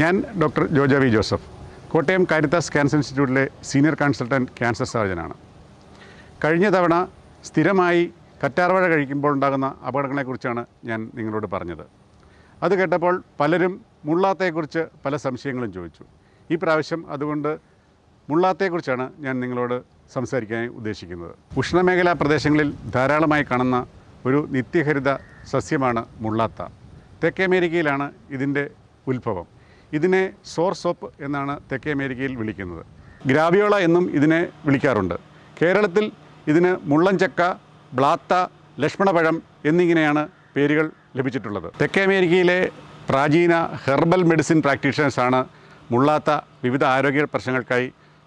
ഞാൻ doctor Joja V Joseph Kottayam Caritas cancer ഇൻസ്റ്റിറ്റ്യൂട്ടിലെ senior consultant cancer സർജനാണ് കഴിഞ്ഞ തവണ സ്ഥിരമായി കറ്റാർവാഴ കഴിക്കുമ്പോൾ ഉണ്ടാകുന്ന അപകടങ്ങളെക്കുറിച്ചാണ് ഞാൻ നിങ്ങളോട് പറഞ്ഞത് അത് കേട്ടപ്പോൾ പലരും മുള്ളാത്തയെക്കുറിച്ച് പല സംശയങ്ങളും ചോദിച്ചു ഈ പ്രാവശ്യം അതുകൊണ്ട് മുള്ളാത്തയെക്കുറിച്ചാണ് ഞാൻ നിങ്ങളോട് സംസാരിക്കാൻ ഉദ്ദേശിക്കുന്നത് ഉഷ്ണമേഖലാ പ്രദേശങ്ങളിൽ ധാരാളമായി കാണുന്ന ഒരു നിത്യഹരിത സസ്യമാണ് മുള്ളാത്ത തെക്കേ അമേരിക്കയിലാണ് ഇതിൻ്റെ ഉത്ഭവം ഇതിനെ സോർ സോപ്പ് എന്നാണ് തെക്കേ അമേരിക്കയിൽ വിളിക്കുന്നത് ഗ്രാവിയോള എന്നും ഇതിനെ വിളിക്കാറുണ്ട് കേരളത്തിൽ ഇതിന് മുള്ളഞ്ചക്ക ബ്ലാത്ത ലക്ഷ്മണപഴം എന്നിങ്ങനെയാണ് പേരുകൾ ലഭിച്ചിട്ടുള്ളത് തെക്കേ അമേരിക്കയിലെ പ്രാചീന ഹെർബൽ മെഡിസിൻ പ്രാക്ടീഷണേഴ്സാണ് മുള്ളാത്ത വിവിധ ആരോഗ്യ പ്രശ്നങ്ങൾക്കായി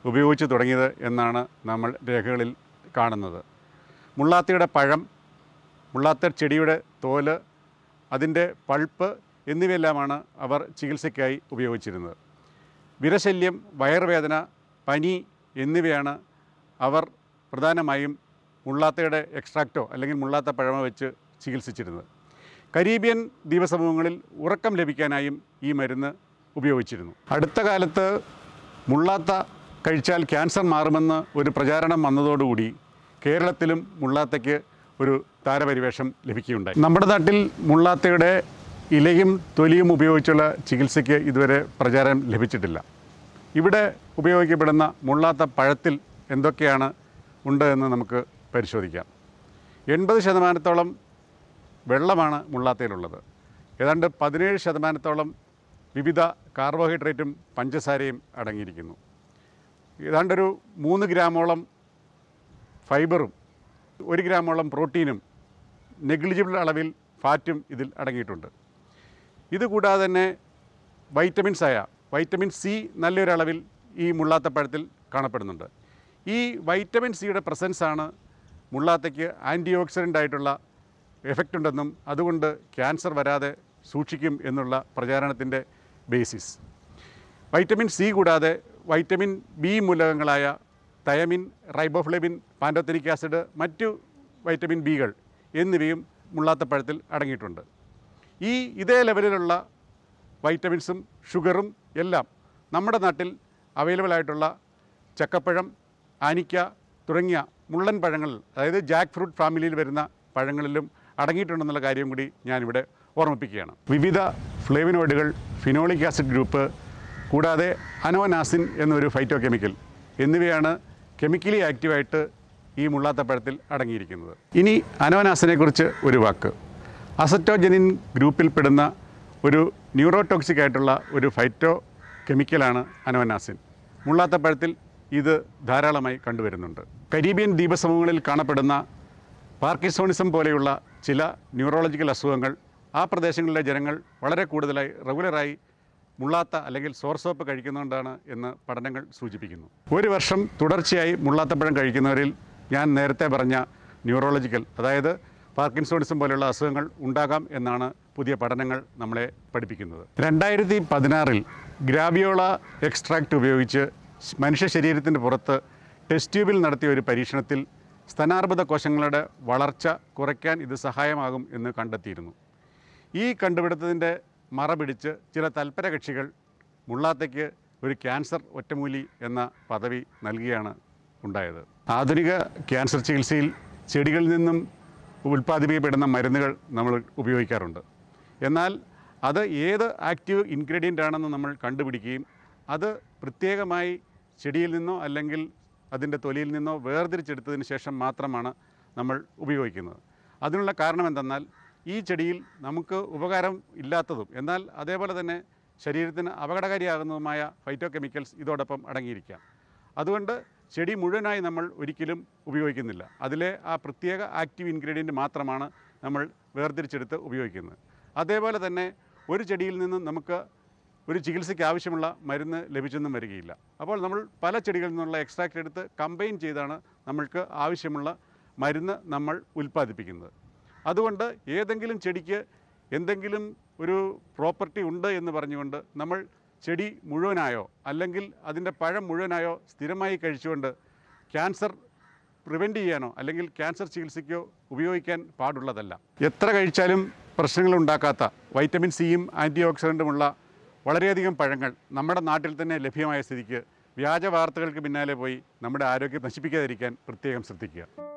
ഉപയോഗിച്ച് തുടങ്ങിയത് എന്നാണ് നമ്മൾ രേഖകളിൽ കാണുന്നത് മുള്ളാത്തയുടെ പഴം മുള്ളാത്ത ചെടിയുടെ തോല് അതിൻ്റെ പൾപ്പ് എന്നിവയെല്ലാമാണ് അവർ ചികിത്സയ്ക്കായി ഉപയോഗിച്ചിരുന്നത് വിരശല്യം വയറുവേദന പനി എന്നിവയാണ് അവർ പ്രധാനമായും മുള്ളാത്തയുടെ എക്സ്ട്രാക്റ്റോ അല്ലെങ്കിൽ മുള്ളാത്ത പഴമ വെച്ച് ചികിത്സിച്ചിരുന്നത് കരീബിയൻ ദ്വീപസമൂഹങ്ങളിൽ ഉറക്കം ലഭിക്കാനായും ഈ മരുന്ന് ഉപയോഗിച്ചിരുന്നു അടുത്ത കാലത്ത് മുള്ളാത്ത കഴിച്ചാൽ ക്യാൻസർ മാറുമെന്ന് ഒരു പ്രചാരണം വന്നതോടുകൂടി കേരളത്തിലും മുള്ളാത്തയ്ക്ക് ഒരു താരപരിവേഷം ലഭിക്കുകയുണ്ടായി നമ്മുടെ നാട്ടിൽ മുള്ളാത്തയുടെ ഇലയും തൊലിയും ഉപയോഗിച്ചുള്ള ചികിത്സയ്ക്ക് ഇതുവരെ പ്രചാരം ലഭിച്ചിട്ടില്ല ഇവിടെ ഉപയോഗിക്കപ്പെടുന്ന മുള്ളാത്ത പഴത്തിൽ എന്തൊക്കെയാണ് ഉണ്ട് എന്ന് നമുക്ക് പരിശോധിക്കാം എൺപത് ശതമാനത്തോളം വെള്ളമാണ് മുള്ളാത്തയിലുള്ളത് ഏതാണ്ട് പതിനേഴ് ശതമാനത്തോളം വിവിധ കാർബോഹൈഡ്രേറ്റും പഞ്ചസാരയും അടങ്ങിയിരിക്കുന്നു ഏതാണ്ടൊരു മൂന്ന് ഗ്രാമോളം ഫൈബറും ഒരു ഗ്രാമോളം പ്രോട്ടീനും നെഗ്ലിജിബിൾ അളവിൽ ഫാറ്റും ഇതിൽ അടങ്ങിയിട്ടുണ്ട് ഇതുകൂടാതെ തന്നെ ആയ വൈറ്റമിൻ സി നല്ലൊരളവിൽ ഈ മുള്ളാത്തപ്പഴത്തിൽ കാണപ്പെടുന്നുണ്ട് ഈ വൈറ്റമിൻ സിയുടെ പ്രസൻസാണ് മുള്ളാത്തയ്ക്ക് ആൻറ്റി ഓക്സിഡൻ്റ് ആയിട്ടുള്ള എഫക്റ്റ് ഉണ്ടെന്നും അതുകൊണ്ട് ക്യാൻസർ വരാതെ സൂക്ഷിക്കും എന്നുള്ള പ്രചാരണത്തിൻ്റെ ബേസിസ് വൈറ്റമിൻ സി കൂടാതെ വൈറ്റമിൻ ബി മൂലകങ്ങളായ തയമിൻ റൈബോഫ്ലെബിൻ പാൻഡോത്തനിക് ആസിഡ് മറ്റു വൈറ്റമിൻ ബികൾ എന്നിവയും മുള്ളാത്തപ്പഴത്തിൽ അടങ്ങിയിട്ടുണ്ട് ഈ ഇതേ ലെവലിലുള്ള വൈറ്റമിൻസും ഷുഗറും എല്ലാം നമ്മുടെ നാട്ടിൽ അവൈലബിൾ ആയിട്ടുള്ള ചക്കപ്പഴം ആനിക്ക തുടങ്ങിയ മുള്ളൻ പഴങ്ങൾ അതായത് ജാക്ക് ഫ്രൂട്ട് ഫാമിലിയിൽ വരുന്ന പഴങ്ങളിലും അടങ്ങിയിട്ടുണ്ടെന്നുള്ള കാര്യം കൂടി ഞാനിവിടെ ഓർമ്മിപ്പിക്കുകയാണ് വിവിധ ഫ്ലേവിനോയിഡുകൾ ഫിനോളിക് ആസിഡ് ഗ്രൂപ്പ് കൂടാതെ അനോനാസിൻ എന്നൊരു ഫൈറ്റോ കെമിക്കൽ എന്നിവയാണ് കെമിക്കലി ആക്റ്റീവായിട്ട് ഈ മുള്ളാത്ത പഴത്തിൽ അടങ്ങിയിരിക്കുന്നത് ഇനി അനോനാസിനെക്കുറിച്ച് ഒരു വാക്ക് അസറ്റോജനിൻ ഗ്രൂപ്പിൽപ്പെടുന്ന ഒരു ന്യൂറോടോക്സിക് ആയിട്ടുള്ള ഒരു ഫൈറ്റോ കെമിക്കലാണ് അനോനാസിൻ മുള്ളാത്തപ്പഴത്തിൽ ഇത് ധാരാളമായി കണ്ടുവരുന്നുണ്ട് കരീബിയൻ ദ്വീപസമൂഹങ്ങളിൽ കാണപ്പെടുന്ന പാർക്കിസോണിസം പോലെയുള്ള ചില ന്യൂറോളജിക്കൽ അസുഖങ്ങൾ ആ പ്രദേശങ്ങളിലെ ജനങ്ങൾ വളരെ കൂടുതലായി റെഗുലറായി മുള്ളാത്ത അല്ലെങ്കിൽ സോർസോപ്പ് കഴിക്കുന്നതുകൊണ്ടാണ് എന്ന് പഠനങ്ങൾ സൂചിപ്പിക്കുന്നു ഒരു വർഷം തുടർച്ചയായി മുള്ളാത്തപ്പഴം കഴിക്കുന്നവരിൽ ഞാൻ നേരത്തെ പറഞ്ഞ ന്യൂറോളജിക്കൽ അതായത് പാർക്കിൻസോണിസം പോലെയുള്ള അസുഖങ്ങൾ ഉണ്ടാകാം എന്നാണ് പുതിയ പഠനങ്ങൾ നമ്മളെ പഠിപ്പിക്കുന്നത് രണ്ടായിരത്തി പതിനാറിൽ ഗ്രാവിയോള എക്സ്ട്രാക്റ്റ് ഉപയോഗിച്ച് മനുഷ്യ ശരീരത്തിന് പുറത്ത് ടെസ്റ്റ് ട്യൂബിൽ നടത്തിയ ഒരു പരീക്ഷണത്തിൽ സ്തനാർബുദ കോശങ്ങളുടെ വളർച്ച കുറയ്ക്കാൻ ഇത് സഹായമാകും എന്ന് കണ്ടെത്തിയിരുന്നു ഈ കണ്ടുപിടുത്തത്തിൻ്റെ മറപിടിച്ച് ചില തൽപരകക്ഷികൾ മുള്ളാത്തയ്ക്ക് ഒരു ക്യാൻസർ ഒറ്റമൂലി എന്ന പദവി നൽകിയാണ് ഉണ്ടായത് ആധുനിക ക്യാൻസർ ചികിത്സയിൽ ചെടികളിൽ നിന്നും ഉൽപ്പാദിപ്പിക്കപ്പെടുന്ന മരുന്നുകൾ നമ്മൾ ഉപയോഗിക്കാറുണ്ട് എന്നാൽ അത് ഏത് ആക്റ്റീവ് ഇൻഗ്രീഡിയൻ്റ് ആണെന്ന് നമ്മൾ കണ്ടുപിടിക്കുകയും അത് പ്രത്യേകമായി ചെടിയിൽ നിന്നോ അല്ലെങ്കിൽ അതിൻ്റെ തൊലിയിൽ നിന്നോ വേർതിരിച്ചെടുത്തതിന് ശേഷം മാത്രമാണ് നമ്മൾ ഉപയോഗിക്കുന്നത് അതിനുള്ള കാരണം എന്തെന്നാൽ ഈ ചെടിയിൽ നമുക്ക് ഉപകാരം ഇല്ലാത്തതും എന്നാൽ അതേപോലെ തന്നെ ശരീരത്തിന് അപകടകാരിയാകുന്നതുമായ ഫൈറ്റോ കെമിക്കൽസ് ഇതോടൊപ്പം അടങ്ങിയിരിക്കാം അതുകൊണ്ട് ചെടി മുഴുവനായി നമ്മൾ ഒരിക്കലും ഉപയോഗിക്കുന്നില്ല അതിലെ ആ പ്രത്യേക ആക്റ്റീവ് ഇൻഗ്രീഡിയൻറ്റ് മാത്രമാണ് നമ്മൾ വേർതിരിച്ചെടുത്ത് ഉപയോഗിക്കുന്നത് അതേപോലെ തന്നെ ഒരു ചെടിയിൽ നിന്നും നമുക്ക് ഒരു ചികിത്സയ്ക്ക് ആവശ്യമുള്ള മരുന്ന് ലഭിച്ചൊന്നും വരികയില്ല അപ്പോൾ നമ്മൾ പല ചെടികളിൽ നിന്നുള്ള എക്സ്ട്രാക്റ്റ് എടുത്ത് കമ്പൈൻ ചെയ്താണ് നമ്മൾക്ക് ആവശ്യമുള്ള മരുന്ന് നമ്മൾ ഉൽപ്പാദിപ്പിക്കുന്നത് അതുകൊണ്ട് ഏതെങ്കിലും ചെടിക്ക് എന്തെങ്കിലും ഒരു പ്രോപ്പർട്ടി ഉണ്ട് എന്ന് പറഞ്ഞുകൊണ്ട് നമ്മൾ ചെടി മുഴുവനായോ അല്ലെങ്കിൽ അതിൻ്റെ പഴം മുഴുവനായോ സ്ഥിരമായി കഴിച്ചുകൊണ്ട് ക്യാൻസർ പ്രിവെൻ്റ് ചെയ്യാനോ അല്ലെങ്കിൽ ക്യാൻസർ ചികിത്സയ്ക്കോ ഉപയോഗിക്കാൻ പാടുള്ളതല്ല എത്ര കഴിച്ചാലും പ്രശ്നങ്ങൾ ഉണ്ടാക്കാത്ത വൈറ്റമിൻ സിയും ആൻറ്റി ഓക്സിഡൻറ്റുമുള്ള വളരെയധികം പഴങ്ങൾ നമ്മുടെ നാട്ടിൽ തന്നെ ലഭ്യമായ സ്ഥിതിക്ക് വ്യാജ വാർത്തകൾക്ക് പിന്നാലെ പോയി നമ്മുടെ ആരോഗ്യം നശിപ്പിക്കാതിരിക്കാൻ പ്രത്യേകം ശ്രദ്ധിക്കുക